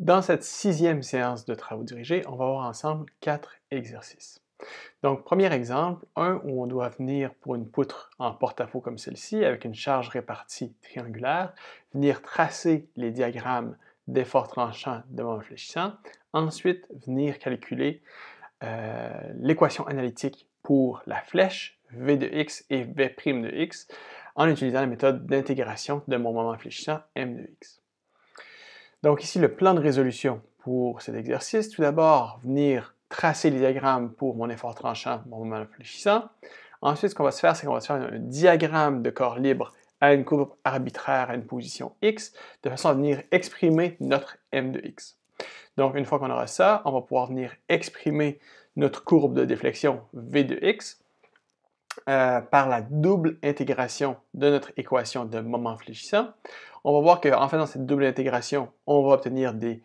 Dans cette sixième séance de travaux dirigés, on va voir ensemble quatre exercices. Donc, premier exemple, un où on doit venir pour une poutre en porte-à-faux comme celle-ci, avec une charge répartie triangulaire, venir tracer les diagrammes d'efforts tranchants moment fléchissant, ensuite venir calculer euh, l'équation analytique pour la flèche, V de x et V' de x, en utilisant la méthode d'intégration de mon moment fléchissant, M de x. Donc ici, le plan de résolution pour cet exercice. Tout d'abord, venir tracer les diagrammes pour mon effort tranchant, mon moment réfléchissant. Ensuite, ce qu'on va se faire, c'est qu'on va se faire un diagramme de corps libre à une courbe arbitraire à une position X, de façon à venir exprimer notre M de X. Donc, une fois qu'on aura ça, on va pouvoir venir exprimer notre courbe de déflexion V de X. Euh, par la double intégration de notre équation de moment fléchissant, on va voir qu'en faisant cette double intégration, on va obtenir des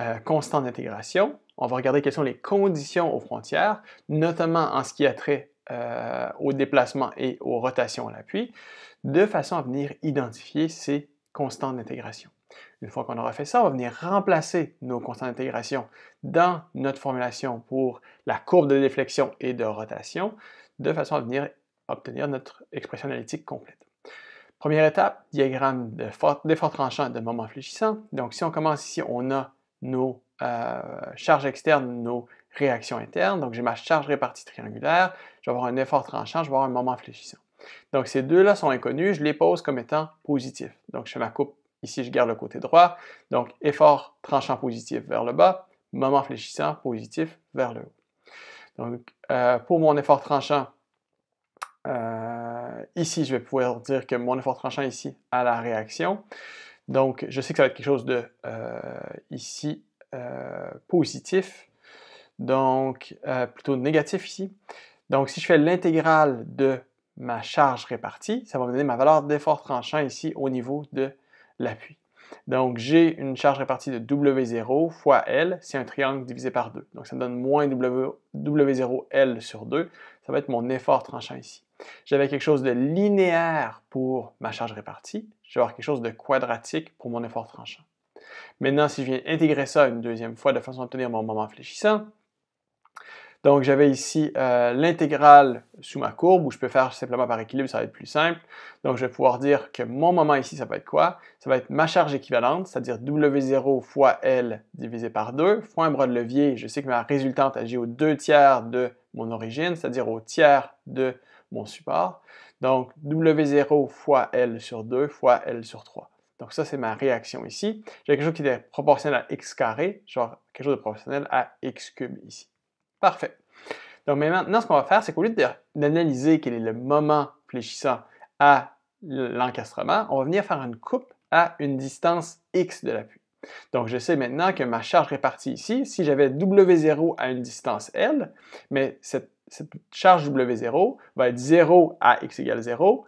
euh, constantes d'intégration. On va regarder quelles sont les conditions aux frontières, notamment en ce qui a trait euh, au déplacement et aux rotations à l'appui, de façon à venir identifier ces constantes d'intégration. Une fois qu'on aura fait ça, on va venir remplacer nos constantes d'intégration dans notre formulation pour la courbe de déflexion et de rotation, de façon à venir obtenir notre expression analytique complète. Première étape, diagramme d'effort tranchant et de moment fléchissant. Donc, si on commence ici, on a nos euh, charges externes, nos réactions internes. Donc, j'ai ma charge répartie triangulaire, je vais avoir un effort tranchant, je vais avoir un moment fléchissant. Donc, ces deux-là sont inconnus, je les pose comme étant positifs. Donc, je fais ma coupe, ici, je garde le côté droit. Donc, effort tranchant positif vers le bas, moment fléchissant positif vers le haut. Donc, euh, pour mon effort tranchant, euh, ici, je vais pouvoir dire que mon effort tranchant ici a la réaction. Donc, je sais que ça va être quelque chose de, euh, ici, positif. Donc, plutôt négatif ici. Donc, si je fais l'intégrale de ma charge répartie, ça va me donner ma valeur d'effort tranchant ici au niveau de l'appui. Donc, j'ai une charge répartie de W0 fois L, c'est un triangle divisé par 2. Donc, ça me donne moins W0L sur 2. Ça va être mon effort tranchant ici. J'avais quelque chose de linéaire pour ma charge répartie. Je vais avoir quelque chose de quadratique pour mon effort tranchant. Maintenant, si je viens intégrer ça une deuxième fois de façon à obtenir mon moment fléchissant, donc, j'avais ici euh, l'intégrale sous ma courbe, où je peux faire simplement par équilibre, ça va être plus simple. Donc, je vais pouvoir dire que mon moment ici, ça va être quoi? Ça va être ma charge équivalente, c'est-à-dire W0 fois L divisé par 2, fois un bras de levier. Je sais que ma résultante agit aux deux tiers de mon origine, c'est-à-dire au tiers de mon support. Donc, W0 fois L sur 2 fois L sur 3. Donc ça, c'est ma réaction ici. J'ai quelque chose qui est proportionnel à x carré, genre quelque chose de proportionnel à x cube ici. Parfait. Donc maintenant, ce qu'on va faire, c'est qu'au lieu d'analyser quel est le moment fléchissant à l'encastrement, on va venir faire une coupe à une distance X de l'appui. Donc, je sais maintenant que ma charge répartie ici, si j'avais W0 à une distance L, mais cette, charge W0 va être 0 à X égale 0,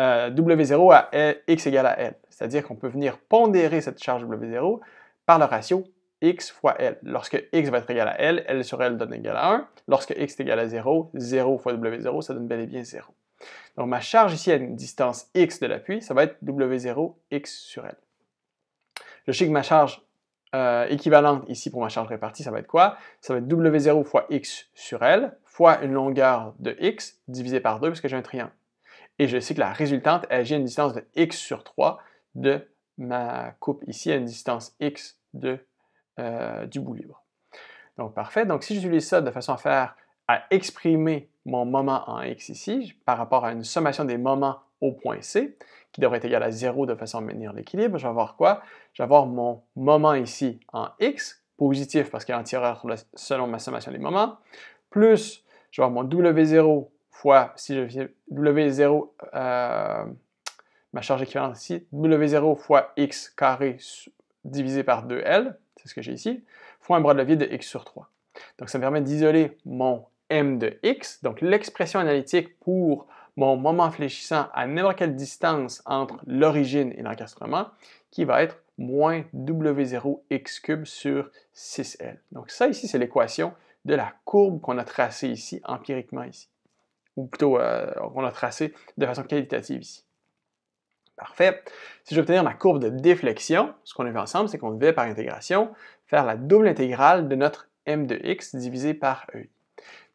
euh, W0 à X égale à L. C'est-à-dire qu'on peut venir pondérer cette charge W0 par le ratio x fois L. Lorsque x va être égal à L, L sur L donne égal à 1. Lorsque x est égal à 0, 0 fois W0, ça donne bel et bien 0. Donc ma charge ici à une distance x de l'appui, ça va être W0 x sur L. Je sais que ma charge euh, équivalente ici pour ma charge répartie, ça va être quoi? Ça va être W0 fois x sur L fois une longueur de x divisé par 2 puisque que j'ai un triangle. Et je sais que la résultante elle à une distance de x sur 3 de ma coupe ici à une distance x de euh, du bout libre. Donc parfait. Donc si j'utilise ça de façon à faire à exprimer mon moment en x ici par rapport à une sommation des moments au point C, qui devrait être égal à 0 de façon à maintenir l'équilibre, je vais avoir quoi? Je vais avoir mon moment ici en x, positif parce qu'il y un tireur selon ma sommation des moments, plus je vais avoir mon W0 fois, si je W0, euh, ma charge équivalente ici, W0 fois x carré divisé par 2L, c'est ce que j'ai ici, fois un bras de levier de x sur 3. Donc ça me permet d'isoler mon m de x, donc l'expression analytique pour mon moment fléchissant à n'importe quelle distance entre l'origine et l'encastrement, qui va être moins W0x cube sur 6L. Donc ça ici, c'est l'équation de la courbe qu'on a tracée ici, empiriquement ici. Ou plutôt, euh, qu'on a tracée de façon qualitative ici. Parfait. Si je veux obtenir ma courbe de déflexion, ce qu'on avait ensemble, c'est qu'on devait par intégration faire la double intégrale de notre m de x divisé par e.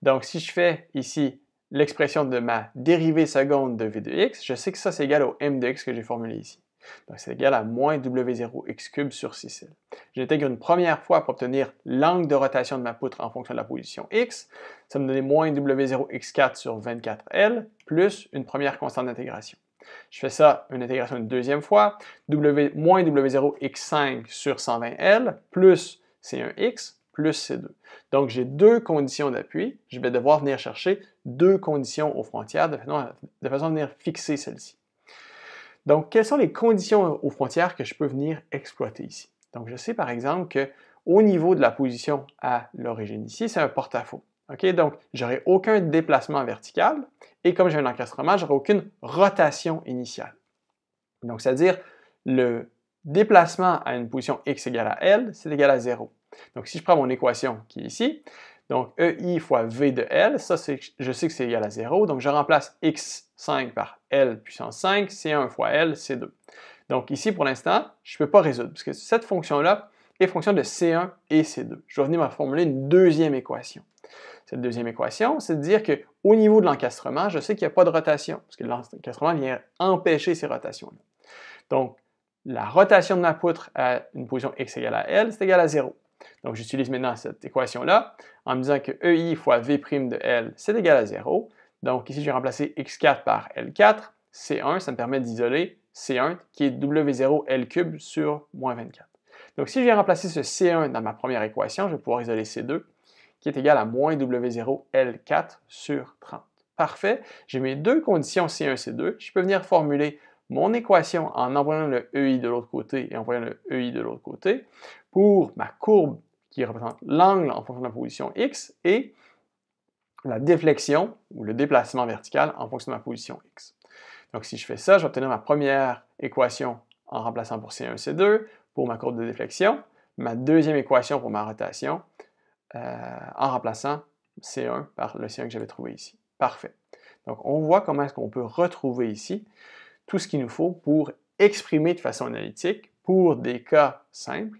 Donc si je fais ici l'expression de ma dérivée seconde de v de x, je sais que ça c'est égal au m de x que j'ai formulé ici. Donc c'est égal à moins w0x cube sur 6L. J'intègre une première fois pour obtenir l'angle de rotation de ma poutre en fonction de la position x. Ça me donnait moins w0x4 sur 24L plus une première constante d'intégration. Je fais ça, une intégration une deuxième fois. W, moins W0 x5 sur 120L, plus c'est un x, plus c'est 2. Donc, j'ai deux conditions d'appui. Je vais devoir venir chercher deux conditions aux frontières de, façon de façon à venir fixer celle-ci. Donc, quelles sont les conditions aux frontières que je peux venir exploiter ici? Donc, je sais par exemple que au niveau de la position à l'origine ici, c'est un porte-à-faux. Donc, donc, j'aurai aucun déplacement vertical et comme j'ai un encastrement, j'aurai aucune rotation initiale. Donc, c'est-à-dire le déplacement à une position x égale à L, c'est égal à 0. Donc, si je prends mon équation qui est ici, donc EI fois V de L, ça je sais que c'est égal à 0, donc je remplace x5 par L puissance 5, C1 fois L, C2. Donc ici, pour l'instant, je ne peux pas résoudre, parce que cette fonction-là est fonction de C1 et C2. Je vais venir me formuler une deuxième équation cette deuxième équation, c'est de dire qu'au niveau de l'encastrement, je sais qu'il n'y a pas de rotation, parce que l'encastrement vient empêcher ces rotations-là. Donc, la rotation de ma poutre à une position x égale à L, c'est égal à 0. Donc, j'utilise maintenant cette équation-là en me disant que EI fois V' de L, c'est égal à 0. Donc, ici, j'ai remplacé x4 par L4. C1, ça me permet d'isoler C1 qui est W0 L cube sur moins 24. Donc, si j'ai remplacé ce C1 dans ma première équation, je vais pouvoir isoler C2 qui est égal à moins W0L4 sur 30. Parfait, j'ai mes deux conditions C1, et C2. Je peux venir formuler mon équation en envoyant le EI de l'autre côté et envoyant le EI de l'autre côté pour ma courbe qui représente l'angle en fonction de la position X et la déflexion ou le déplacement vertical en fonction de ma position X. Donc si je fais ça, je vais obtenir ma première équation en remplaçant pour C1, C2 pour ma courbe de déflexion, ma deuxième équation pour ma rotation euh, en remplaçant C1 par le C1 que j'avais trouvé ici. Parfait. Donc, on voit comment est-ce qu'on peut retrouver ici tout ce qu'il nous faut pour exprimer de façon analytique, pour des cas simples,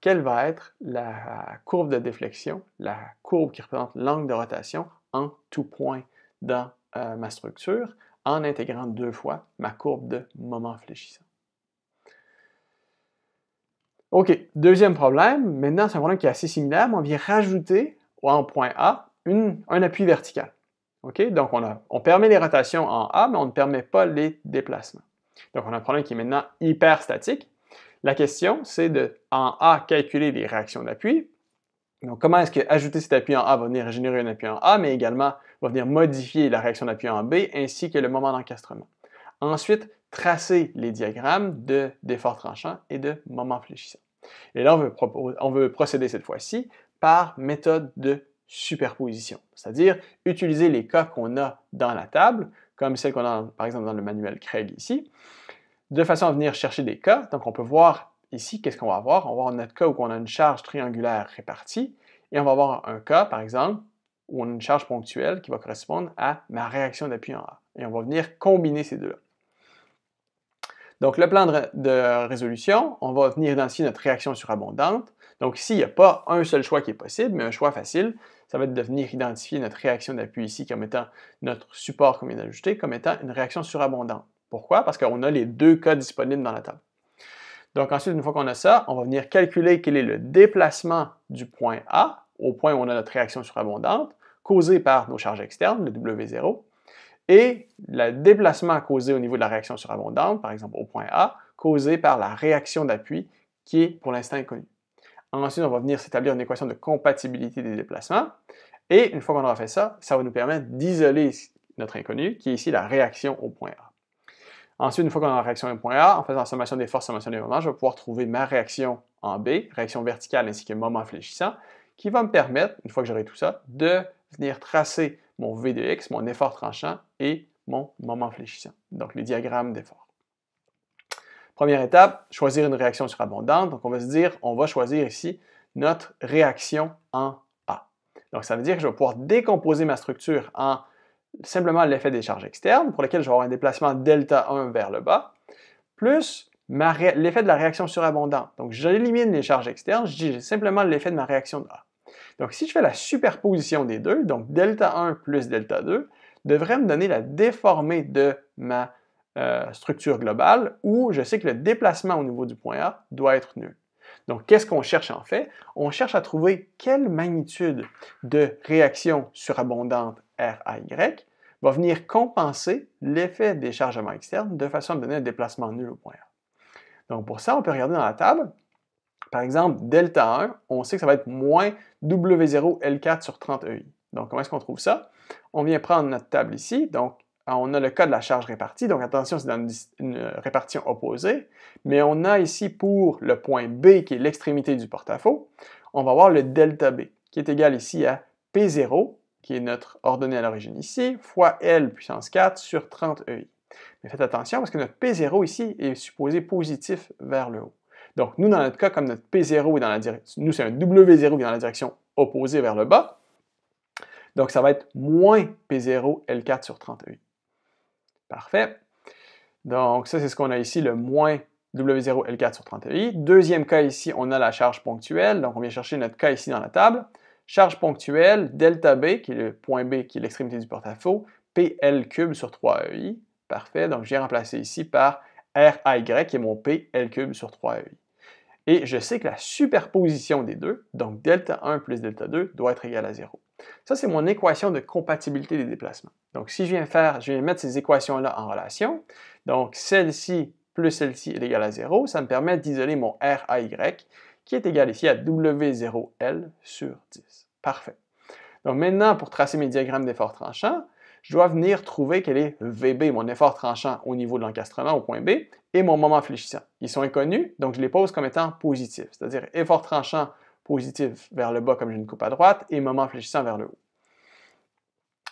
quelle va être la courbe de déflexion, la courbe qui représente l'angle de rotation en tout point dans euh, ma structure, en intégrant deux fois ma courbe de moment fléchissant. OK, deuxième problème, maintenant c'est un problème qui est assez similaire, mais on vient rajouter en point A un appui vertical. OK, donc on, permet les rotations en A, mais on ne permet pas les déplacements. Donc on a un problème qui est maintenant hyper statique. La question, c'est de, en A, calculer les réactions d'appui. Donc comment est-ce que ajouter cet appui en A va venir générer un appui en A, mais également va venir modifier la réaction d'appui en B ainsi que le moment d'encastrement. Ensuite, tracer les diagrammes de tranchants et de moments fléchissants. Et là, on veut, on veut procéder cette fois-ci par méthode de superposition, c'est-à-dire utiliser les cas qu'on a dans la table, comme celle qu'on a par exemple dans le manuel Craig ici, de façon à venir chercher des cas. Donc on peut voir ici qu'est-ce qu'on va avoir. On va avoir notre cas où on a une charge triangulaire répartie, et on va avoir un cas par exemple où on a une charge ponctuelle qui va correspondre à ma réaction d'appui en A. Et on va venir combiner ces deux-là. Donc, le plan de, résolution, on va venir identifier notre réaction surabondante. Donc, ici, il n'y a pas un seul choix qui est possible, mais un choix facile, ça va être de venir identifier notre réaction d'appui ici comme étant notre support il vient d'ajouter, comme étant une réaction surabondante. Pourquoi? Parce qu'on a les deux cas disponibles dans la table. Donc ensuite, une fois qu'on a ça, on va venir calculer quel est le déplacement du point A au point où on a notre réaction surabondante, causé par nos charges externes, le W0, et le déplacement causé au niveau de la réaction surabondante, par exemple au point A, causé par la réaction d'appui qui est pour l'instant inconnue. Ensuite, on va venir s'établir une équation de compatibilité des déplacements. Et une fois qu'on aura fait ça, ça va nous permettre d'isoler notre inconnu, qui est ici la réaction au point A. Ensuite, une fois qu'on a la réaction au point A, en faisant la sommation des forces, sommation des moments, je vais pouvoir trouver ma réaction en B, réaction verticale ainsi que moment fléchissant, qui va me permettre, une fois que j'aurai tout ça, de venir tracer mon V de X, mon effort tranchant et mon moment fléchissant. Donc les diagrammes d'effort. Première étape, choisir une réaction surabondante. Donc on va se dire, on va choisir ici notre réaction en A. Donc ça veut dire que je vais pouvoir décomposer ma structure en simplement l'effet des charges externes, pour lesquelles je vais avoir un déplacement delta 1 vers le bas, plus l'effet de la réaction surabondante. Donc, j'élimine les charges externes, je dis simplement l'effet de ma réaction de A. Donc si je fais la superposition des deux, donc delta 1 plus delta 2, devrait me donner la déformée de ma euh, structure globale où je sais que le déplacement au niveau du point A doit être nul. Donc, qu'est-ce qu'on cherche en fait? On cherche à trouver quelle magnitude de réaction surabondante RAY va venir compenser l'effet des chargements externes de façon à me donner un déplacement nul au point A. Donc, pour ça, on peut regarder dans la table. Par exemple, delta 1, on sait que ça va être moins W0L4 sur 30EI. E Donc, comment est-ce qu'on trouve ça? On vient prendre notre table ici. Donc, ah, on a le cas de la charge répartie. Donc, attention, c'est dans une, euh, répartition opposée. Mais on a ici pour le point B, qui est l'extrémité du porte-à-faux, on va avoir le delta B, qui est égal ici à P0, qui est notre ordonnée à l'origine ici, fois L puissance 4 sur 30EI. E Mais faites attention parce que notre P0 ici est supposé positif vers le haut. Donc, nous, dans notre cas, comme notre P0 est dans la direction, nous, c'est un W0 qui est dans la direction opposée vers le bas, donc ça va être moins P0 L4 sur 38. Parfait. Donc, ça, c'est ce qu'on a ici, le moins W0 L4 sur 38. Deuxième cas ici, on a la charge ponctuelle. Donc, on vient chercher notre cas ici dans la table. Charge ponctuelle, delta B, qui est le point B, qui est l'extrémité du porte-à-faux, PL cube sur 3EI. Parfait. Donc, je viens remplacer ici par RAY est mon Pl cube sur 3 ei Et je sais que la superposition des deux, donc delta 1 plus delta 2, doit être égale à 0. Ça, c'est mon équation de compatibilité des déplacements. Donc, si je viens faire, je viens mettre ces équations-là en relation, donc celle-ci plus celle-ci est égale à 0, ça me permet d'isoler mon RAY, qui est égal ici à W0L sur 10. Parfait. Donc maintenant, pour tracer mes diagrammes d'effort tranchant, je dois venir trouver quel est VB, mon effort tranchant au niveau de l'encastrement au point B, et mon moment fléchissant. Ils sont inconnus, donc je les pose comme étant positifs, c'est-à-dire effort tranchant positif vers le bas comme j'ai une coupe à droite et moment fléchissant vers le haut.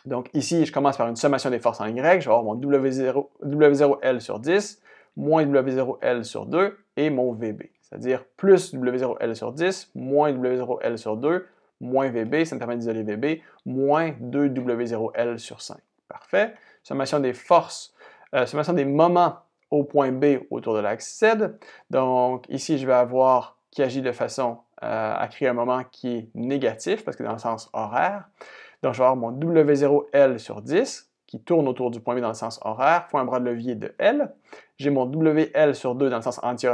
Donc ici, je commence par une sommation des forces en Y, je vais avoir mon W0, W0L sur 10, moins W0L sur 2 et mon VB, c'est-à-dire plus W0L sur 10, moins W0L sur 2, moins VB, ça me permet d'isoler VB, moins 2W0L sur 5. Parfait. Sommation des forces, euh, sommation des moments au point B autour de l'axe Z. Donc ici, je vais avoir qui agit de façon euh, à créer un moment qui est négatif, parce que dans le sens horaire. Donc je vais avoir mon W0L sur 10, qui tourne autour du point B dans le sens horaire, fois un bras de levier de L. J'ai mon WL sur 2 dans le sens anti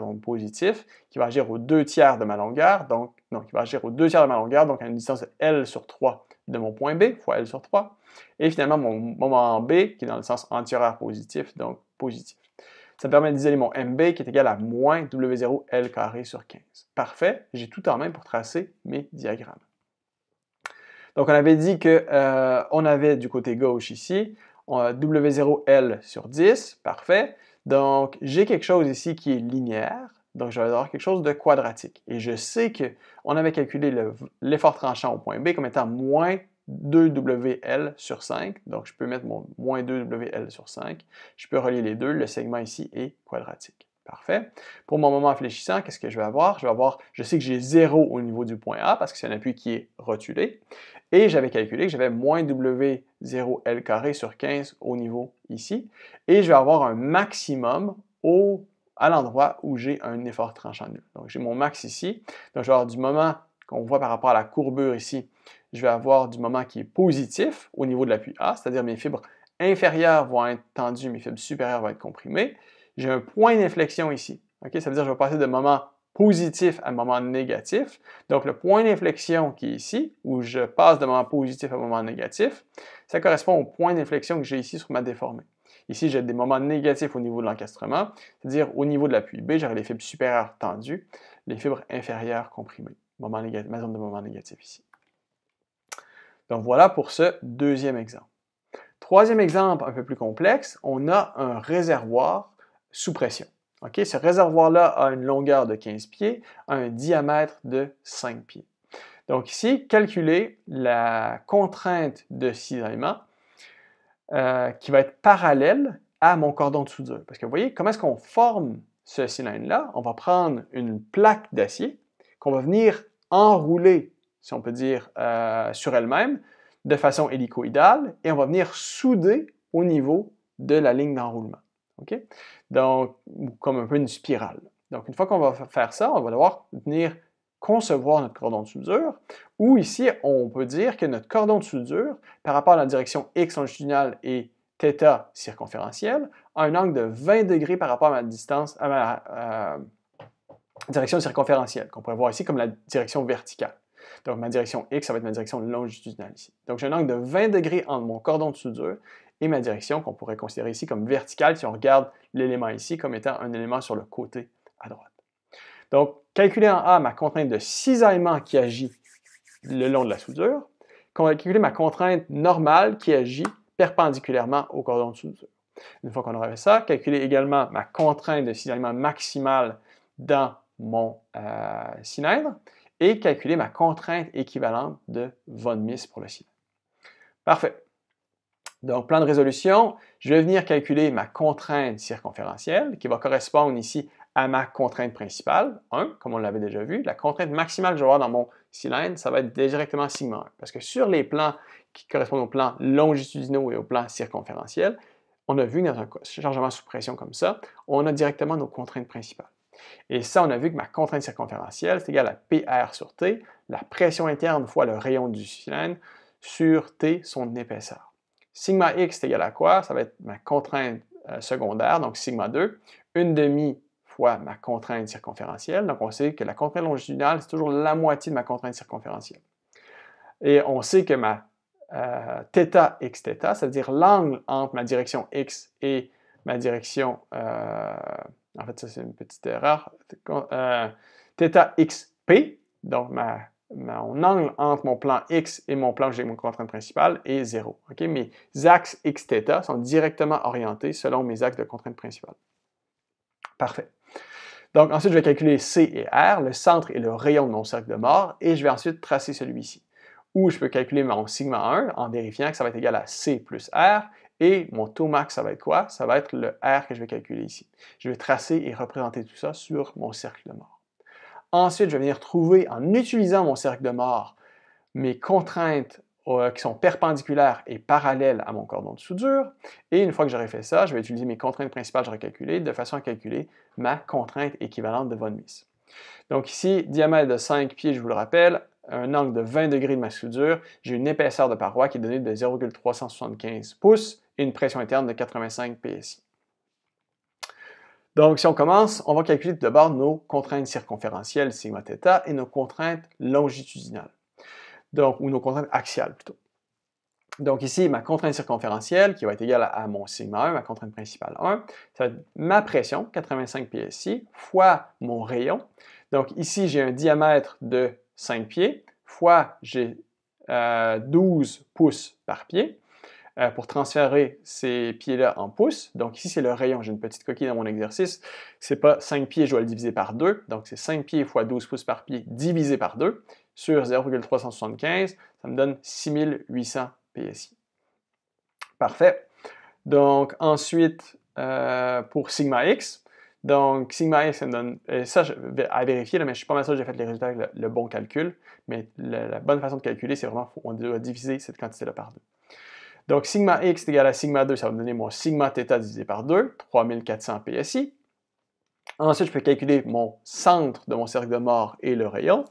donc positif, qui va agir aux deux tiers de ma longueur, donc donc, il va agir au deux tiers de ma longueur, donc à une distance L sur 3 de mon point B, fois L sur 3. Et finalement, mon moment B, qui est dans le sens antihoraire positif, donc positif. Ça me permet d'isoler mon MB, qui est égal à moins W0 L carré sur 15. Parfait, j'ai tout en main pour tracer mes diagrammes. Donc, on avait dit qu'on euh, avait du côté gauche ici, W0L sur 10, parfait. Donc, j'ai quelque chose ici qui est linéaire. Donc, je vais avoir quelque chose de quadratique. Et je sais qu'on avait calculé l'effort tranchant au point B comme étant moins 2WL sur 5. Donc, je peux mettre mon moins 2WL sur 5. Je peux relier les deux. Le segment ici est quadratique. Parfait. Pour mon moment fléchissant, qu'est-ce que je vais avoir? Je vais avoir, je sais que j'ai 0 au niveau du point A parce que c'est un appui qui est rotulé. Et j'avais calculé que j'avais moins W0L carré sur 15 au niveau ici. Et je vais avoir un maximum au à l'endroit où j'ai un effort tranchant nul. Donc, j'ai mon max ici. Donc, je vais avoir du moment qu'on voit par rapport à la courbure ici, je vais avoir du moment qui est positif au niveau de l'appui A, c'est-à-dire mes fibres inférieures vont être tendues, mes fibres supérieures vont être comprimées. J'ai un point d'inflexion ici. Ok, Ça veut dire que je vais passer de moment positif à moment négatif. Donc, le point d'inflexion qui est ici, où je passe de moment positif à moment négatif, ça correspond au point d'inflexion que j'ai ici sur ma déformée. Ici, j'ai des moments négatifs au niveau de l'encastrement, c'est-à-dire au niveau de l'appui B, j'aurai les fibres supérieures tendues, les fibres inférieures comprimées. ma zone de moment négatif ici. Donc voilà pour ce deuxième exemple. Troisième exemple un peu plus complexe, on a un réservoir sous pression. Ce réservoir-là a une longueur de 15 pieds, un diamètre de 5 pieds. Donc ici, calculer la contrainte de cisaillement euh, qui va être parallèle à mon cordon de soudure. Parce que vous voyez, comment est-ce qu'on forme ce cylindre-là? On va prendre une plaque d'acier qu'on va venir enrouler, si on peut dire, euh, sur elle-même, de façon hélicoïdale, et on va venir souder au niveau de la ligne d'enroulement. OK? Donc, comme un peu une spirale. Donc, une fois qu'on va faire ça, on va devoir venir concevoir notre cordon de soudure, ou ici, on peut dire que notre cordon de soudure, par rapport à la direction x longitudinale et θ circonférentielle, a un angle de 20 degrés par rapport à ma distance, à ma euh, direction circonférentielle, qu'on pourrait voir ici comme la direction verticale. Donc ma direction x, ça va être ma direction longitudinale ici. Donc j'ai un angle de 20 degrés entre mon cordon de soudure et ma direction qu'on pourrait considérer ici comme verticale si on regarde l'élément ici comme étant un élément sur le côté à droite. Donc calculer en A ma contrainte de cisaillement qui agit le long de la soudure, calculer ma contrainte normale qui agit perpendiculairement au cordon de soudure. Une fois qu'on aura fait ça, calculer également ma contrainte de cisaillement maximale dans mon euh, cylindre et calculer ma contrainte équivalente de von Mises pour le cylindre. Parfait. Donc, plan de résolution, je vais venir calculer ma contrainte circonférentielle qui va correspondre ici à ma contrainte principale, 1, comme on l'avait déjà vu. La contrainte maximale que je vais avoir dans mon cylindre, ça va être directement sigma 1. Parce que sur les plans qui correspondent aux plans longitudinaux et aux plans circonférentiels, on a vu dans un chargement sous pression comme ça, on a directement nos contraintes principales. Et ça, on a vu que ma contrainte circonférentielle, c'est égal à PR sur T, la pression interne fois le rayon du cylindre sur T, son épaisseur. Sigma X, est égal à quoi? Ça va être ma contrainte euh, secondaire, donc sigma 2, une demi fois ma contrainte circonférentielle. Donc, on sait que la contrainte longitudinale, c'est toujours la moitié de ma contrainte circonférentielle. Et on sait que ma euh, x c'est-à-dire l'angle entre ma direction x et ma direction... Euh, en fait, ça, c'est une petite erreur. Euh, θxp, donc mon angle entre mon plan x et mon plan où j'ai mon contrainte principale est 0. Mes axes xθ sont directement orientés selon mes axes de contrainte principale. Parfait. Donc ensuite, je vais calculer C et R, le centre et le rayon de mon cercle de mort, et je vais ensuite tracer celui-ci. Ou je peux calculer mon sigma 1 en vérifiant que ça va être égal à C plus R, et mon taux max, ça va être quoi? Ça va être le R que je vais calculer ici. Je vais tracer et représenter tout ça sur mon cercle de mort. Ensuite, je vais venir trouver, en utilisant mon cercle de mort, mes contraintes euh, qui sont perpendiculaires et parallèles à mon cordon de soudure. Et une fois que j'aurai fait ça, je vais utiliser mes contraintes principales je vais de façon à calculer ma contrainte équivalente de von Mises. Donc ici, diamètre de 5 pieds, je vous le rappelle, un angle de 20 degrés de ma soudure, j'ai une épaisseur de paroi qui est donnée de 0,375 pouces et une pression interne de 85 psi. Donc, si on commence, on va calculer d'abord nos contraintes circonférentielles sigma theta et nos contraintes longitudinales donc, ou nos contraintes axiales plutôt. Donc ici, ma contrainte circonférentielle, qui va être égale à mon sigma 1, ma contrainte principale 1, ça va être ma pression, 85 psi, fois mon rayon. Donc ici, j'ai un diamètre de 5 pieds, fois j'ai 12 euh, pouces par pied, euh, pour transférer ces pieds-là en pouces. Donc ici, c'est le rayon. J'ai une petite coquille dans mon exercice. C'est pas 5 pieds, je dois le diviser par 2. Donc c'est 5 pieds fois 12 pouces par pied divisé par 2 sur 0,375, ça me donne 6800 PSI. Parfait. Donc ensuite, euh, pour sigma x, donc sigma x, ça me donne, ça je vais à vérifier, mais je suis pas mal sûr que j'ai fait les résultats avec le, bon calcul, mais la, bonne façon de calculer, c'est vraiment, on doit diviser cette quantité-là par deux. Donc sigma x est égal à sigma 2, ça va me donner mon sigma θ divisé par 2, 3400 PSI. Ensuite, je peux calculer mon centre de mon cercle de mort et le rayon.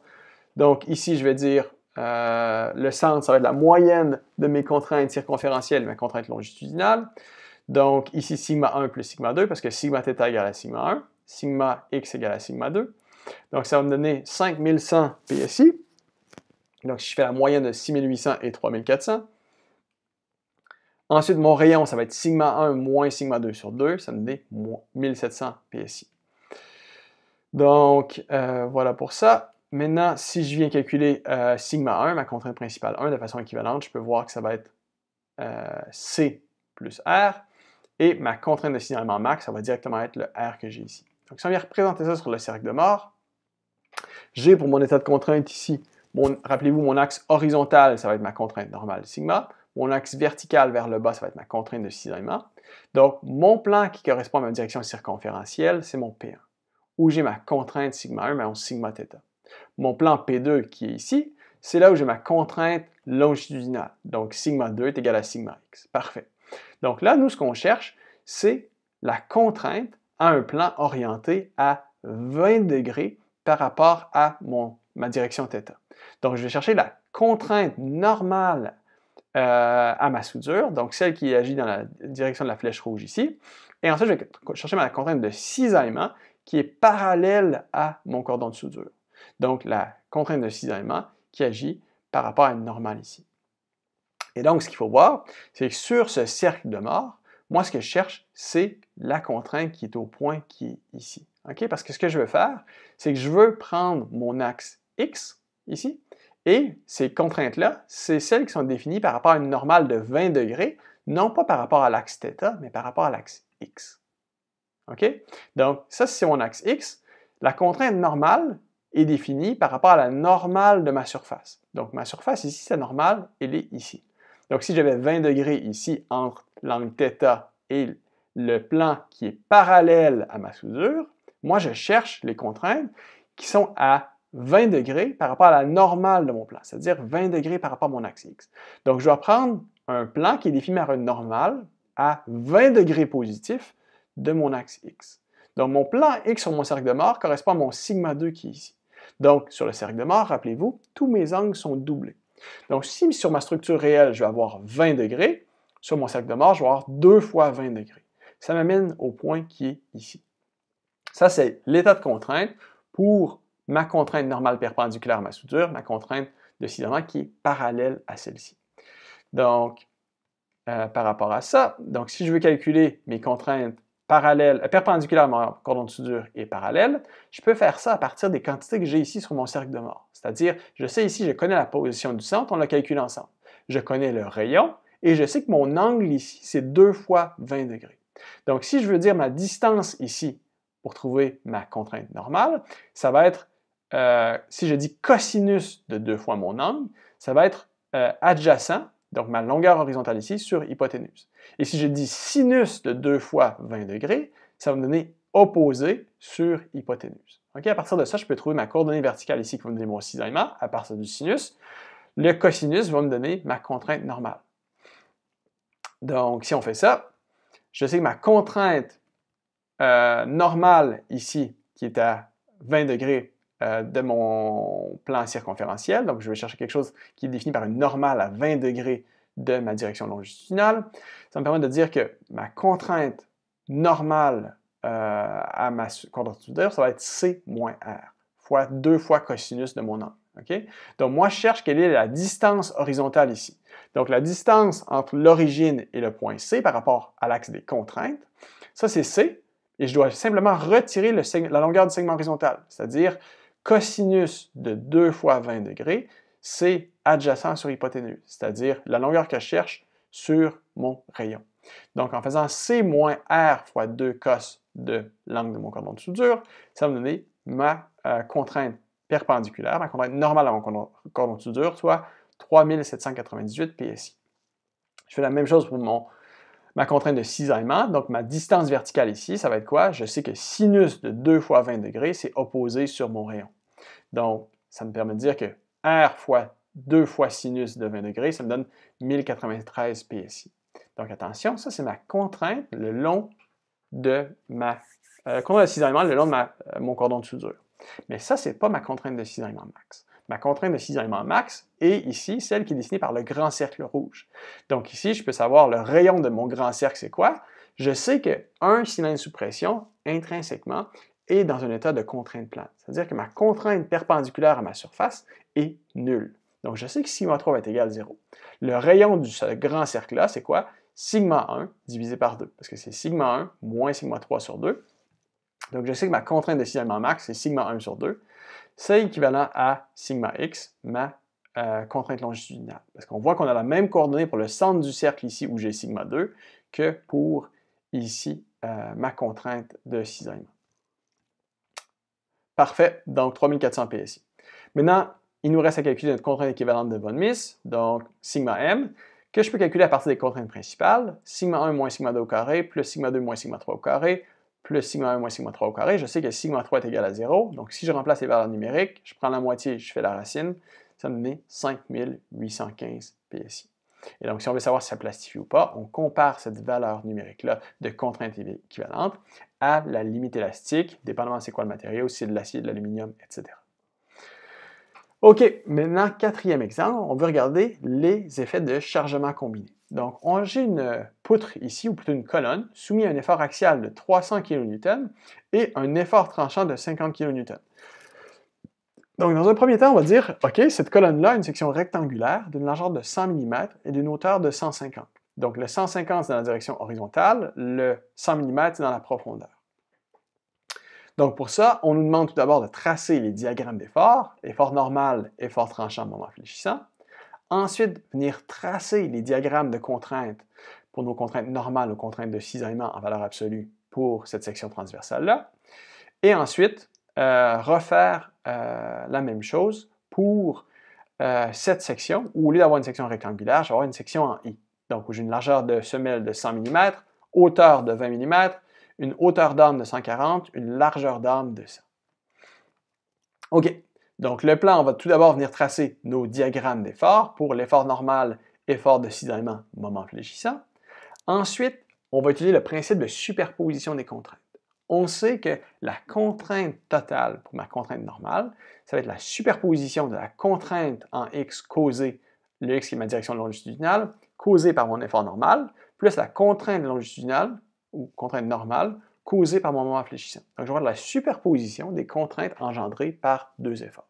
Donc ici, je vais dire euh, le centre, ça va être la moyenne de mes contraintes circonférentielles mes contraintes longitudinales. Donc ici, sigma 1 plus sigma 2, parce que sigma theta égale à sigma 1, sigma x égale à sigma 2. Donc ça va me donner 5100 PSI. Donc si je fais la moyenne de 6800 et 3400. Ensuite, mon rayon, ça va être sigma 1 moins sigma 2 sur 2, ça me donne 1700 PSI. Donc, euh, voilà pour ça. Maintenant, si je viens calculer euh, sigma 1, ma contrainte principale 1, de façon équivalente, je peux voir que ça va être euh, C plus R. Et ma contrainte de signalement max, ça va directement être le R que j'ai ici. Donc, si on vient représenter ça sur le cercle de mort, j'ai pour mon état de contrainte ici, rappelez-vous, mon axe horizontal, ça va être ma contrainte normale sigma. Mon axe vertical vers le bas, ça va être ma contrainte de signalement. Donc, mon plan qui correspond à ma direction circonférentielle, c'est mon P1, où j'ai ma contrainte sigma 1, mais en sigma θ. Mon plan P2 qui est ici, c'est là où j'ai ma contrainte longitudinale. Donc sigma 2 est égal à sigma x. Parfait. Donc là, nous, ce qu'on cherche, c'est la contrainte à un plan orienté à 20 degrés par rapport à ma direction θ. Donc je vais chercher la contrainte normale euh, à ma soudure, donc celle qui agit dans la direction de la flèche rouge ici. Et ensuite, je vais chercher ma contrainte de cisaillement qui est parallèle à mon cordon de soudure. Donc, la contrainte de cisaillement qui agit par rapport à une normale ici. Et donc, ce qu'il faut voir, c'est que sur ce cercle de mort, moi, ce que je cherche, c'est la contrainte qui est au point qui est ici. Parce que ce que je veux faire, c'est que je veux prendre mon axe X, ici, et ces contraintes-là, c'est celles qui sont définies par rapport à une normale de 20 degrés, non pas par rapport à l'axe θ, mais par rapport à l'axe X. Donc, ça, c'est mon axe X. La contrainte normale, est définie par rapport à la normale de ma surface. Donc ma surface ici, sa normale, elle est ici. Donc si j'avais 20 degrés ici entre l'angle θ et le plan qui est parallèle à ma soudure, moi je cherche les contraintes qui sont à 20 degrés par rapport à la normale de mon plan, c'est-à-dire 20 degrés par rapport à mon axe X. Donc je dois prendre un plan qui est défini par une normale à 20 degrés positifs de mon axe X. Donc mon plan X sur mon cercle de mort correspond à mon sigma 2 qui est ici. Donc, sur le cercle de mort, rappelez-vous, tous mes angles sont doublés. Donc, si sur ma structure réelle, je vais avoir 20 degrés, sur mon cercle de mort, je vais avoir 2 fois 20 degrés. Ça m'amène au point qui est ici. Ça, c'est l'état de contrainte pour ma contrainte normale perpendiculaire à ma soudure, ma contrainte de signalement qui est parallèle à celle-ci. Donc, euh, par rapport à ça, donc si je veux calculer mes contraintes parallèle, euh, perpendiculaire à mon cordon de soudure et parallèle, je peux faire ça à partir des quantités que j'ai ici sur mon cercle de mort. C'est-à-dire, je sais ici, je connais la position du centre, on l'a calcule ensemble. Je connais le rayon et je sais que mon angle ici, c'est 2 fois 20 degrés. Donc, si je veux dire ma distance ici pour trouver ma contrainte normale, ça va être, euh, si je dis cosinus de 2 fois mon angle, ça va être euh, adjacent donc ma longueur horizontale ici, sur hypoténuse. Et si je dis sinus de 2 fois 20 degrés, ça va me donner opposé sur hypoténuse. Ok, à partir de ça, je peux trouver ma coordonnée verticale ici qui va me donner mon cisaillement, à partir du sinus. Le cosinus va me donner ma contrainte normale. Donc, si on fait ça, je sais que ma contrainte euh, normale ici, qui est à 20 degrés, euh, de mon plan circonférentiel. Donc, je vais chercher quelque chose qui est défini par une normale à 20 degrés de ma direction longitudinale. Ça me permet de dire que ma contrainte normale euh, à ma contrainte ça va être C moins R, fois 2 fois cosinus de mon angle. Donc, moi, je cherche quelle est la distance horizontale ici. Donc, la distance entre l'origine et le point C par rapport à l'axe des contraintes, ça, c'est C, et je dois simplement retirer la longueur du segment horizontal, c'est-à-dire cosinus de 2 fois 20 degrés, c'est adjacent sur hypoténuse, c'est-à-dire la longueur que je cherche sur mon rayon. Donc, en faisant C moins R fois 2 cos de l'angle de mon cordon de soudure, ça va me donner ma euh, contrainte perpendiculaire, ma contrainte normale à mon cordon de soudure, soit 3798 PSI. Je fais la même chose pour mon Ma contrainte de cisaillement, donc ma distance verticale ici, ça va être quoi? Je sais que sinus de 2 fois 20 degrés, c'est opposé sur mon rayon. Donc, ça me permet de dire que R fois 2 fois sinus de 20 degrés, ça me donne 1093 PSI. Donc attention, ça c'est ma contrainte le long de ma euh, contrainte de cisaillement le long de euh, mon cordon de soudure. Mais ça, c'est pas ma contrainte de cisaillement max ma contrainte de cisaillement max est ici celle qui est dessinée par le grand cercle rouge. Donc ici, je peux savoir le rayon de mon grand cercle, c'est quoi? Je sais que un cylindre sous pression, intrinsèquement, est dans un état de contrainte plane. C'est-à-dire que ma contrainte perpendiculaire à ma surface est nulle. Donc je sais que sigma 3 va être égal à 0. Le rayon du ce grand cercle-là, c'est quoi? Sigma 1 divisé par 2, parce que c'est sigma 1 moins sigma 3 sur 2. Donc je sais que ma contrainte de cisaillement max, c'est sigma 1 sur 2 c'est équivalent à sigma x, ma euh, contrainte longitudinale. Parce qu'on voit qu'on a la même coordonnée pour le centre du cercle ici où j'ai sigma 2 que pour ici euh, ma contrainte de cisaillement. Parfait, donc 3400 PSI. Maintenant, il nous reste à calculer notre contrainte équivalente de von Mises, donc sigma m, que je peux calculer à partir des contraintes principales, sigma 1 moins sigma 2 au carré, plus sigma 2 moins sigma 3 au carré, plus sigma 1 moins sigma 3 au carré, je sais que sigma 3 est égal à 0. Donc si je remplace les valeurs numériques, je prends la moitié, je fais la racine, ça me met 5815 PSI. Et donc si on veut savoir si ça plastifie ou pas, on compare cette valeur numérique-là de contrainte équivalente à la limite élastique, dépendamment c'est quoi le matériau, si c'est de l'acier, de l'aluminium, etc. OK, maintenant, quatrième exemple, on veut regarder les effets de chargement combiné. Donc, on a une poutre ici, ou plutôt une colonne, soumise à un effort axial de 300 kN et un effort tranchant de 50 kN. Donc, dans un premier temps, on va dire, OK, cette colonne-là a une section rectangulaire d'une largeur de 100 mm et d'une hauteur de 150. Donc, le 150, c'est dans la direction horizontale, le 100 mm, c'est dans la profondeur. Donc pour ça, on nous demande tout d'abord de tracer les diagrammes d'effort, effort normal, effort tranchant, moment fléchissant. Ensuite, venir tracer les diagrammes de contraintes pour nos contraintes normales, nos contraintes de cisaillement en valeur absolue pour cette section transversale-là. Et ensuite, euh, refaire euh, la même chose pour euh, cette section, où au lieu d'avoir une section rectangulaire, je vais avoir une section en I. Donc, où j'ai une largeur de semelle de 100 mm, hauteur de 20 mm, une hauteur d'âme de 140, une largeur d'âme de 100. OK, donc le plan, on va tout d'abord venir tracer nos diagrammes d'effort pour l'effort normal, effort de cisaillement, moment fléchissant. Ensuite, on va utiliser le principe de superposition des contraintes. On sait que la contrainte totale pour ma contrainte normale, ça va être la superposition de la contrainte en x causée, le x qui est ma direction longitudinale, causée par mon effort normal, plus la contrainte longitudinale ou contrainte normale causée par mon moment fléchissant. Donc, je vais avoir de la superposition des contraintes engendrées par deux efforts.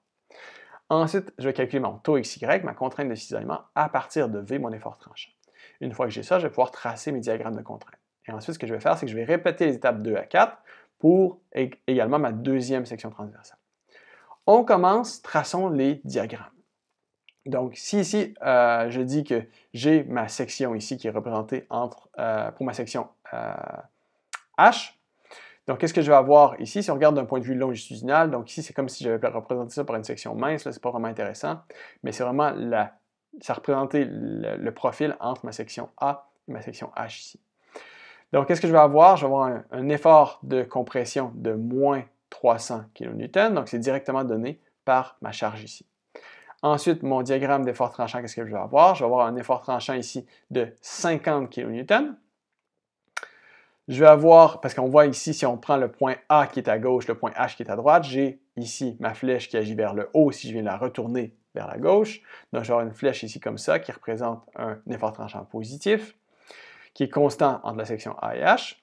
Ensuite, je vais calculer mon taux XY, ma contrainte de cisaillement, à partir de V, mon effort tranchant. Une fois que j'ai ça, je vais pouvoir tracer mes diagrammes de contraintes. Et ensuite, ce que je vais faire, c'est que je vais répéter les étapes 2 à 4 pour également ma deuxième section transversale. On commence, traçons les diagrammes. Donc, si ici, euh, je dis que j'ai ma section ici qui est représentée entre, euh, pour ma section euh, H. Donc, qu'est-ce que je vais avoir ici? Si on regarde d'un point de vue longitudinal, donc ici, c'est comme si j'avais représenté ça par une section mince, là, c'est pas vraiment intéressant, mais c'est vraiment la, ça représentait le, profil entre ma section A et ma section H ici. Donc, qu'est-ce que je vais avoir? Je vais avoir un effort de compression de moins 300 kN, donc c'est directement donné par ma charge ici. Ensuite, mon diagramme d'effort tranchant, qu'est-ce que je vais avoir? Je vais avoir un effort tranchant ici de 50 kN je vais avoir, parce qu'on voit ici, si on prend le point A qui est à gauche, le point H qui est à droite, j'ai ici ma flèche qui agit vers le haut si je viens la retourner vers la gauche. Donc, je vais avoir une flèche ici comme ça qui représente un effort tranchant positif qui est constant entre la section A et H.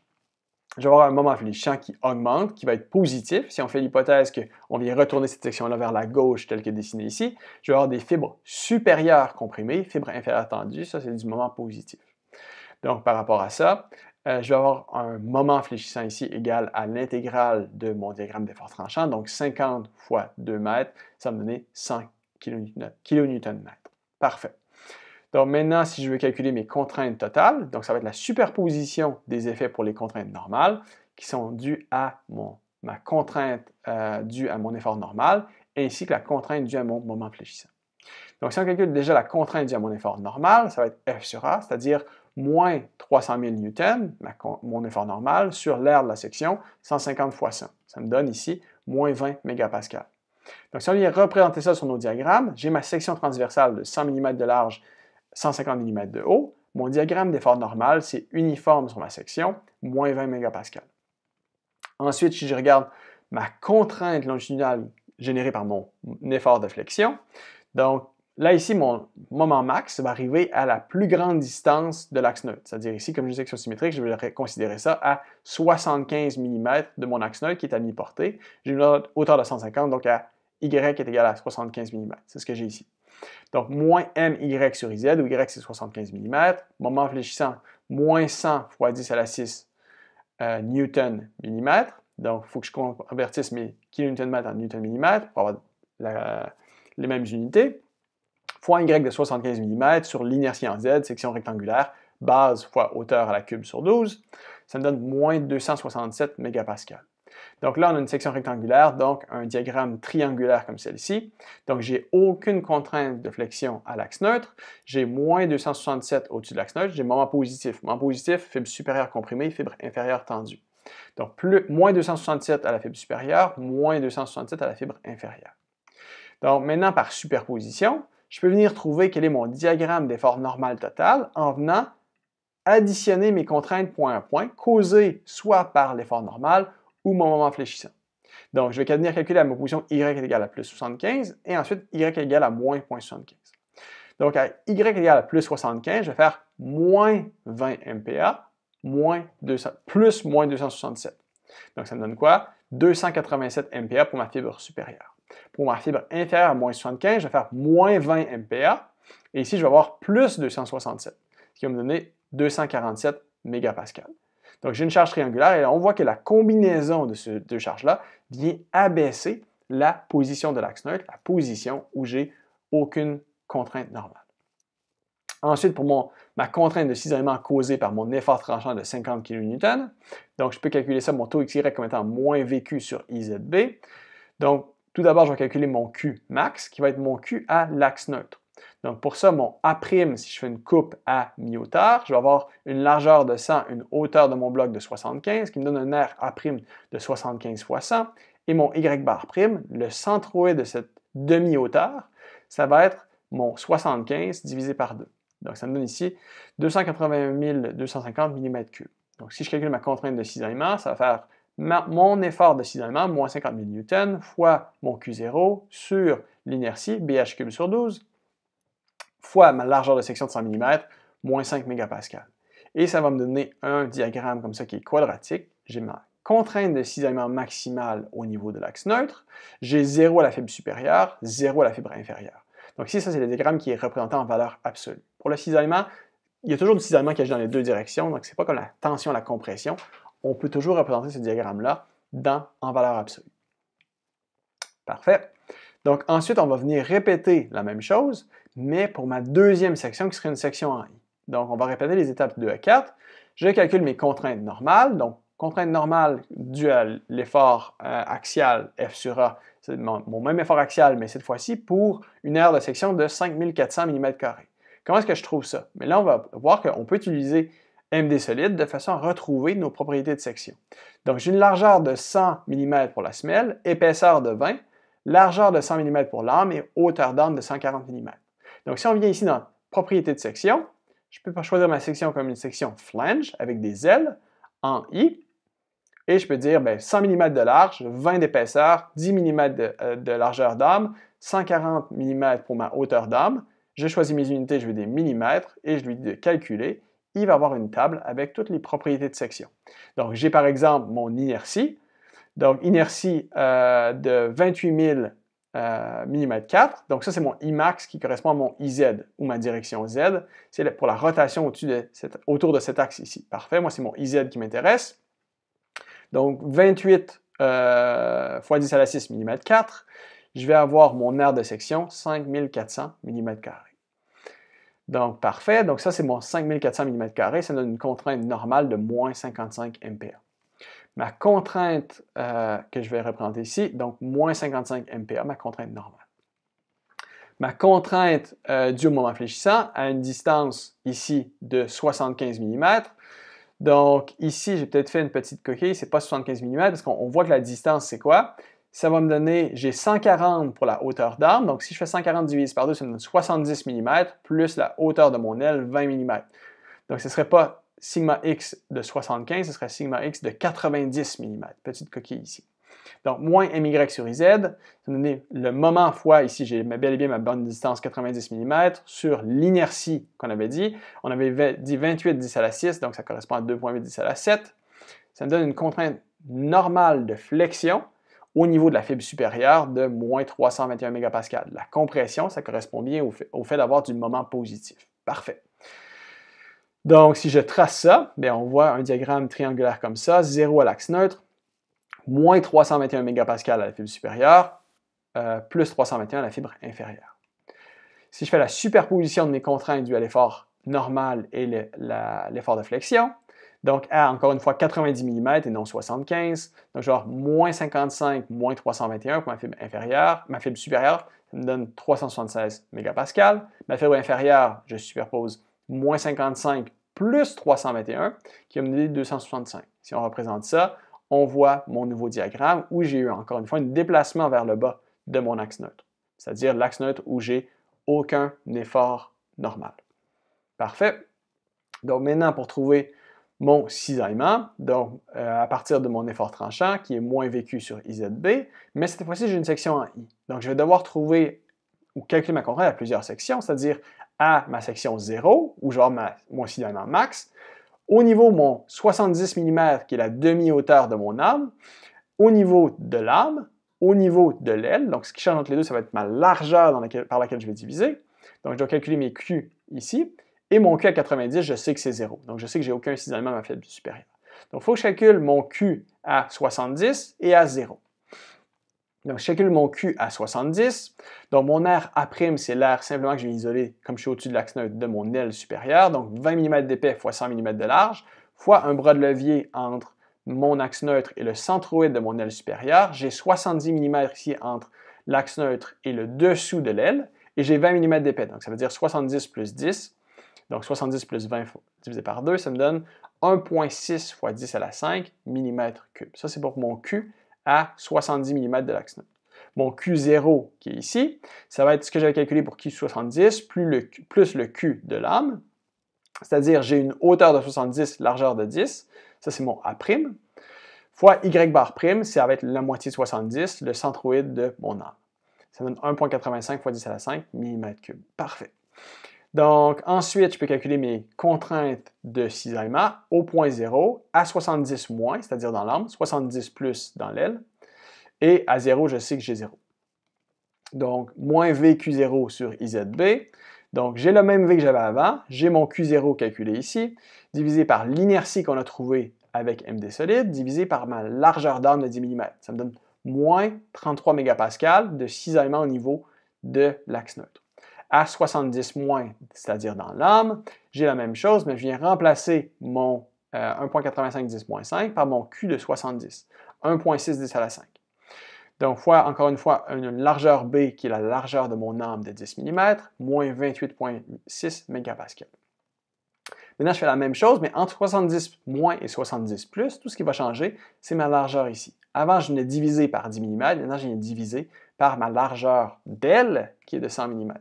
Je vais avoir un moment fléchissant qui augmente, qui va être positif. Si on fait l'hypothèse qu'on vient retourner cette section-là vers la gauche, telle que dessinée ici, je vais avoir des fibres supérieures comprimées, fibres inférieures tendues, ça c'est du moment positif. Donc par rapport à ça, euh, je vais avoir un moment fléchissant ici égal à l'intégrale de mon diagramme d'effort tranchant. Donc 50 fois 2 mètres, ça va me donner 100 kN Parfait. Donc maintenant, si je veux calculer mes contraintes totales, donc ça va être la superposition des effets pour les contraintes normales qui sont dues à ma contrainte euh, due à mon effort normal ainsi que la contrainte due à mon moment fléchissant. Donc si on calcule déjà la contrainte due à mon effort normal, ça va être F sur A, c'est-à-dire moins 300 000 newtons, mon effort normal, sur l'air de la section, 150 fois 100. Ça me donne ici moins 20 MPa. Donc, si on vient représenter ça sur nos diagrammes, j'ai ma section transversale de 100 mm de large, 150 mm de haut. Mon diagramme d'effort normal, c'est uniforme sur ma section, moins 20 MPa. Ensuite, si je regarde ma contrainte longitudinale générée par mon effort de flexion, donc Là, ici, mon moment max va arriver à la plus grande distance de l'axe neutre. C'est-à-dire ici, comme je disais, c'est symétrique, je vais considérer ça à 75 mm de mon axe neutre qui est à mi-portée. J'ai une hauteur de 150, donc à y est égal à 75 mm. C'est ce que j'ai ici. Donc, moins my sur iz, où y c'est 75 mm. Moment fléchissant, moins 100 fois 10 à la 6 euh, newton mm. Donc, il faut que je convertisse mes kNm en newton mm pour avoir les mêmes unités fois Y de 75 mm sur l'inertie en Z, section rectangulaire, base fois hauteur à la cube sur 12, ça me donne moins 267 mégapascales. Donc là, on a une section rectangulaire, donc un diagramme triangulaire comme celle-ci. Donc j'ai aucune contrainte de flexion à l'axe neutre. J'ai moins 267 au-dessus de l'axe neutre. J'ai moment positif. Moment positif, fibre supérieure comprimée, fibre inférieure tendue. Donc plus, moins 267 à la fibre supérieure, moins 267 à la fibre inférieure. Donc maintenant, par superposition, je peux venir trouver quel est mon diagramme d'effort normal total en venant additionner mes contraintes point à point, causées soit par l'effort normal ou mon moment fléchissant. Donc, je vais venir calculer à ma position y est à plus 75 et ensuite y est à moins 0.75. Donc, à y est à plus 75, je vais faire moins 20 MPa moins 200, plus moins 267. Donc, ça me donne quoi? 287 MPa pour ma fibre supérieure. Pour ma fibre inférieure à moins 75, je vais faire moins 20 MPa. Et ici, je vais avoir plus 267, ce qui va me donner 247 MPa. Donc, j'ai une charge triangulaire et on voit que la combinaison de ces deux charges-là vient abaisser la position de l'axe neutre, la position où j'ai aucune contrainte normale. Ensuite, pour ma contrainte de cisaillement causée par mon effort tranchant de 50 kN, donc je peux calculer ça, mon taux XY comme étant moins VQ sur IZB. Donc, tout d'abord, je vais calculer mon Q max, qui va être mon Q à l'axe neutre. Donc pour ça, mon A', si je fais une coupe à mi-hauteur, je vais avoir une largeur de 100, une hauteur de mon bloc de 75, qui me donne un R' A' de 75 fois 100. Et mon Y' bar', le centroïde de cette demi-hauteur, ça va être mon 75 divisé par 2. Donc ça me donne ici 281 250 mm3. Donc si je calcule ma contrainte de cisaillement, ça va faire mon effort de cisaillement, moins 50 000 N, fois mon Q0 sur l'inertie, BH cube sur 12, fois ma largeur de section de 100 mm, moins 5 MPa. Et ça va me donner un diagramme comme ça qui est quadratique. J'ai ma contrainte de cisaillement maximale au niveau de l'axe neutre. J'ai 0 à la fibre supérieure, 0 à la fibre inférieure. Donc ici, ça, c'est le diagramme qui est représenté en valeur absolue. Pour le cisaillement, il y a toujours du cisaillement qui agit dans les deux directions, donc n'est pas comme la tension, la compression on peut toujours représenter ce diagramme-là dans, en valeur absolue. Parfait. Donc ensuite, on va venir répéter la même chose, mais pour ma deuxième section qui serait une section en i. Donc on va répéter les étapes 2 à 4. Je calcule mes contraintes normales. Donc contraintes normale due à l'effort euh, axial F sur A, c'est mon, même effort axial, mais cette fois-ci pour une aire de section de 5400 mm2. Comment est-ce que je trouve ça? Mais là, on va voir qu'on peut utiliser MD solide de façon à retrouver nos propriétés de section. Donc j'ai une largeur de 100 mm pour la semelle, épaisseur de 20, largeur de 100 mm pour l'âme, et hauteur d'âme de 140 mm. Donc si on vient ici dans propriétés de section, je peux choisir ma section comme une section flange avec des ailes en I. Et je peux dire 100 ben, mm de large, 20 d'épaisseur, 10 mm euh, de, largeur d'âme, 140 mm pour ma hauteur d'âme. Je choisis mes unités, je veux des millimètres et je lui dis de calculer il va avoir une table avec toutes les propriétés de section. Donc, j'ai par exemple mon inertie. Donc, inertie euh, de 28 000 mm4. Donc, ça, c'est mon Imax qui correspond à mon IZ ou ma direction Z. C'est pour la rotation autour de cet axe ici. Parfait. Moi, c'est mon IZ qui m'intéresse. Donc, 28 euh, x 10 à la 6 mm4. Je vais avoir mon aire de section 5400 mm 2 donc, parfait. Donc, ça, c'est mon 5400 mm Ça donne une contrainte normale de moins 55 MPa. Ma contrainte euh, que je vais représenter ici, donc moins 55 MPa, ma contrainte normale. Ma contrainte du euh, due au moment fléchissant à une distance ici de 75 mm. Donc ici, j'ai peut-être fait une petite coquille, Ce n'est pas 75 mm, parce qu'on voit que la distance, c'est quoi? ça va me donner, j'ai 140 pour la hauteur d'arme. Donc, si je fais 140 divisé par 2, ça me donne 70 mm plus la hauteur de mon aile, 20 mm. Donc, ce ne serait pas sigma x de 75, ce serait sigma x de 90 mm. Petite coquille ici. Donc, moins my sur Z, ça me donne le moment fois, ici j'ai bel et bien ma bande de distance 90 mm, sur l'inertie qu'on avait dit. On avait dit 28 10 à la 6, donc ça correspond à 2.8 10 à la 7. Ça me donne une contrainte normale de flexion, au niveau de la fibre supérieure de moins 321 MPa. La compression, ça correspond bien au fait, d'avoir du moment positif. Parfait. Donc, si je trace ça, ben, on voit un diagramme triangulaire comme ça, 0 à l'axe neutre, moins 321 MPa à la fibre supérieure, euh, plus 321 à la fibre inférieure. Si je fais la superposition de mes contraintes dues à l'effort normal et l'effort de flexion, donc, à encore une fois 90 mm et non 75. Donc, genre moins 55, moins 321 pour ma fibre inférieure. Ma fibre supérieure, ça me donne 376 MPa. Ma fibre inférieure, je superpose moins 55 plus 321 qui va me donner 265. Si on représente ça, on voit mon nouveau diagramme où j'ai eu encore une fois un déplacement vers le bas de mon axe neutre, c'est-à-dire l'axe neutre où j'ai aucun effort normal. Parfait. Donc maintenant, pour trouver mon cisaillement, donc euh, à partir de mon effort tranchant, qui est moins vécu sur IZB, mais cette fois-ci, j'ai une section en I. Donc, je vais devoir trouver ou calculer ma contrainte à plusieurs sections, c'est-à-dire à ma section 0, où je mon cisaillement max, au niveau de mon 70 mm, qui est la demi-hauteur de mon arme, au niveau de l'arme, au niveau de l'aile, donc ce qui change entre les deux, ça va être ma largeur par laquelle je vais diviser. Donc, je dois calculer mes Q ici, et mon Q à 90, je sais que c'est 0. Donc, je sais que j'ai aucun cisaillement à ma du supérieure. Donc, il faut que je calcule mon Q à 70 et à 0. Donc, je calcule mon Q à 70. Donc, mon R A', c'est l'air simplement que je vais isoler, comme je suis au-dessus de l'axe neutre, de mon aile supérieure. Donc, 20 mm d'épais fois 100 mm de large, fois un bras de levier entre mon axe neutre et le centroïde de mon aile supérieure. J'ai 70 mm ici entre l'axe neutre et le dessous de l'aile. Et j'ai 20 mm d'épais. Donc, ça veut dire 70 plus 10, donc 70 plus 20 divisé par 2, ça me donne 1,6 fois 10 à la 5 mm 3 Ça, c'est pour mon Q à 70 mm de l'axe 9. Mon Q0 qui est ici, ça va être ce que j'avais calculé pour Q70 plus le, Q, plus le Q de l'âme. C'est-à-dire, j'ai une hauteur de 70, largeur de 10. Ça, c'est mon A'. Fois Y bar prime, ça va être la moitié de 70, le centroïde de mon âme. Ça donne 1,85 fois 10 à la 5 mm3. Parfait. Donc, ensuite, je peux calculer mes contraintes de cisaillement au point 0 à 70 moins, c'est-à-dire dans l'âme, 70 plus dans l'aile. Et à 0, je sais que j'ai 0. Donc, moins VQ0 sur IZB. Donc, j'ai le même V que j'avais avant. J'ai mon Q0 calculé ici, divisé par l'inertie qu'on a trouvée avec MD solide, divisé par ma largeur d'âme de 10 mm. Ça me donne moins 33 MPa de cisaillement au niveau de l'axe neutre à 70 moins, c'est-à-dire dans l'âme, j'ai la même chose, mais je viens remplacer mon 1.85 10 5 par mon Q de 70, 1.6 10 à la 5. Donc, fois, encore une fois, une largeur B qui est la largeur de mon âme de 10 mm, moins 28.6 MPa. Maintenant, je fais la même chose, mais entre 70 moins et 70 plus, tout ce qui va changer, c'est ma largeur ici. Avant, je venais diviser par 10 mm, maintenant, je viens diviser par ma largeur d'elle, qui est de 100 mm.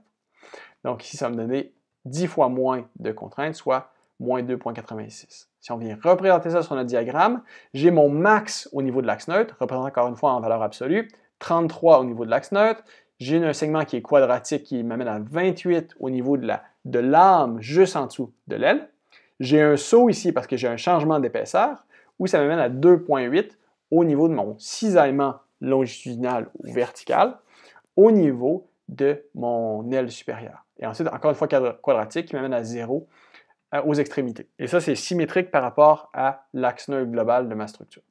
Donc ici, ça va me donner 10 fois moins de contraintes, soit moins 2,86. Si on vient représenter ça sur notre diagramme, j'ai mon max au niveau de l'axe neutre, représenté encore une fois en valeur absolue, 33 au niveau de l'axe neutre, j'ai un segment qui est quadratique qui m'amène à 28 au niveau de de l'âme juste en dessous de l'aile. J'ai un saut ici parce que j'ai un changement d'épaisseur où ça m'amène à 2.8 au niveau de mon cisaillement longitudinal ou vertical au niveau de mon aile supérieure et ensuite encore une fois quadratique qui m'amène à zéro euh, aux extrémités. Et ça, c'est symétrique par rapport à l'axe neutre global de ma structure.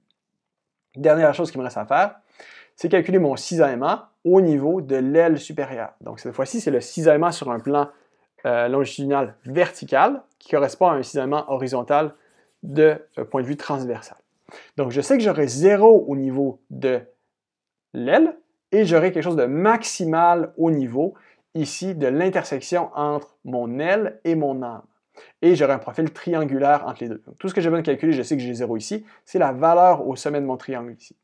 Dernière chose qu'il me reste à faire, c'est calculer mon cisaillement au niveau de l'aile supérieure. Donc cette fois-ci, c'est le cisaillement sur un plan euh, longitudinal vertical qui correspond à un cisaillement horizontal de euh, point de vue transversal. Donc je sais que j'aurai zéro au niveau de l'aile et j'aurai quelque chose de maximal au niveau ici de l'intersection entre mon aile et mon âme. Et j'aurai un profil triangulaire entre les deux. tout ce que j'ai besoin de calculer, je sais que j'ai 0 ici, c'est la valeur au sommet de mon triangle ici.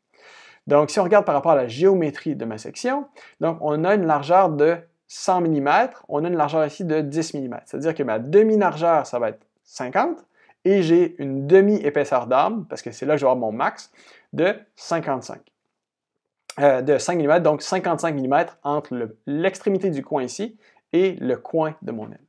Donc, si on regarde par rapport à la géométrie de ma section, donc on a une largeur de 100 mm, on a une largeur ici de 10 mm. C'est-à-dire que ma demi-largeur, ça va être 50, et j'ai une demi-épaisseur d'âme, parce que c'est là que je vais avoir mon max, de 55. Euh, de 5 mm, donc 55 mm entre l'extrémité du coin ici et le coin de mon aile.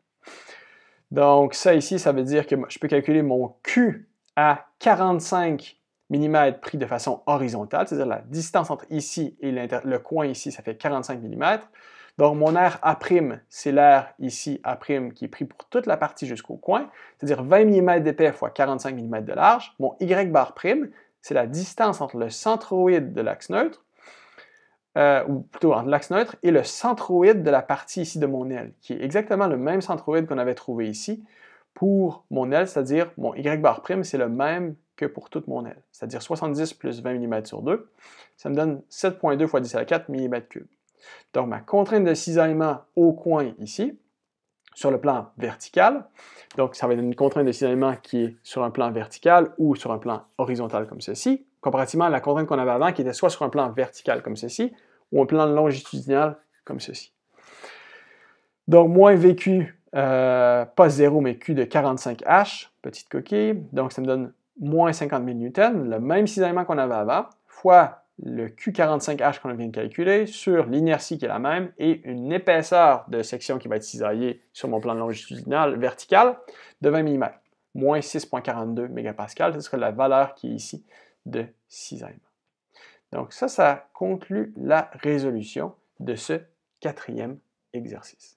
Donc ça ici, ça veut dire que je peux calculer mon Q à 45 mm pris de façon horizontale, c'est-à-dire la distance entre ici et le coin ici, ça fait 45 mm. Donc mon air A', c'est l'air ici A' qui est pris pour toute la partie jusqu'au coin, c'est-à-dire 20 mm d'épais fois 45 mm de large. Mon Y' prime, c'est la distance entre le centroïde de l'axe neutre euh, ou plutôt entre l'axe neutre et le centroïde de la partie ici de mon aile, qui est exactement le même centroïde qu'on avait trouvé ici pour mon aile, c'est-à-dire mon y bar prime, c'est le même que pour toute mon aile, c'est-à-dire 70 plus 20 mm sur 2, ça me donne 7,2 fois 10 à 4 mm3. Donc ma contrainte de cisaillement au coin ici, sur le plan vertical. Donc, ça va être une contrainte de cisaillement qui est sur un plan vertical ou sur un plan horizontal comme ceci, comparativement à la contrainte qu'on avait avant qui était soit sur un plan vertical comme ceci, ou un plan longitudinal comme ceci. Donc, moins VQ, euh, pas 0, mais Q de 45H, petite coquille. Donc, ça me donne moins 50 000 le même cisaillement qu'on avait avant, fois le Q45H qu'on vient de calculer, sur l'inertie qui est la même, et une épaisseur de section qui va être cisaillée sur mon plan longitudinal vertical de 20 mm. Moins 6,42 MPa, ce serait la valeur qui est ici de cisaillement. Donc ça, ça conclut la résolution de ce quatrième exercice.